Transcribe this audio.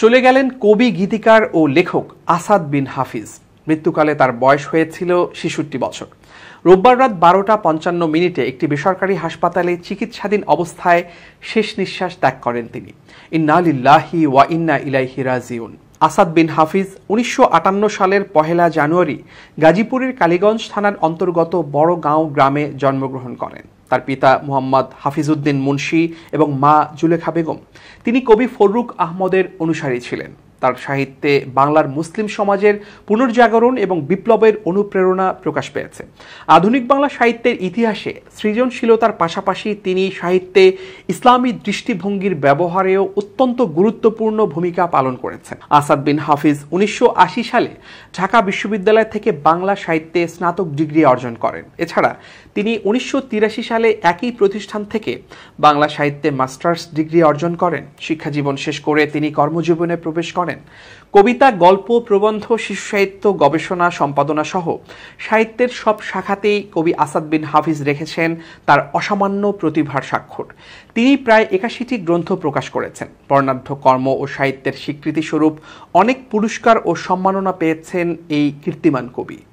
চলে গেলেন কবি গীতিকার ও লেখক আসাদ বিন হাফিজ মৃত্যুকালে তার বয়স হয়েছিল ছেষট্টি বছর রোববার রাত বারোটা পঞ্চান্ন মিনিটে একটি বেসরকারি হাসপাতালে চিকিৎসাধীন অবস্থায় শেষ নিঃশ্বাস ত্যাগ করেন তিনি ইন্নালিল্লাহি ওয়া ইন্না ইলাইহি রাজিউন আসাদ বিন হাফিজ উনিশশো সালের পহেলা জানুয়ারি গাজীপুরের কালীগঞ্জ থানার অন্তর্গত বড়গাঁও গ্রামে জন্মগ্রহণ করেন তার পিতা মোহাম্মদ হাফিজউদ্দিন মুন্সি এবং মা জুলেখা বেগম তিনি কবি ফররুক আহমদের অনুসারী ছিলেন তার সাহিত্যে বাংলার মুসলিম সমাজের পুনর্জাগরণ এবং বিপ্লবের অনুপ্রেরণা প্রকাশ পেয়েছে আধুনিক বাংলা সাহিত্যের ইতিহাসে সৃজনশীলতার পাশাপাশি তিনি সাহিত্যে ইসলামী দৃষ্টিভঙ্গির ব্যবহারেও অত্যন্ত গুরুত্বপূর্ণ ভূমিকা পালন করেছেন আসাদ বিন হাফিজ উনিশশো সালে ঢাকা বিশ্ববিদ্যালয় থেকে বাংলা সাহিত্যে স্নাতক ডিগ্রি অর্জন করেন এছাড়া তিনি উনিশশো সালে একই প্রতিষ্ঠান থেকে বাংলা সাহিত্যে মাস্টার্স ডিগ্রি অর্জন করেন শিক্ষাজীবন শেষ করে তিনি কর্মজীবনে প্রবেশ করেন করেন কবিতা গল্প প্রবন্ধ শিশু সাহিত্য গবেষণা সম্পাদনা সহ সাহিত্যের সব শাখাতেই কবি আসাদ বিন হাফিজ রেখেছেন তার অসামান্য প্রতিভার স্বাক্ষর তিনি প্রায় একাশিটি গ্রন্থ প্রকাশ করেছেন বর্ণাঢ্য কর্ম ও সাহিত্যের স্বীকৃতিস্বরূপ অনেক পুরস্কার ও সম্মাননা পেয়েছেন এই কীর্তিমান কবি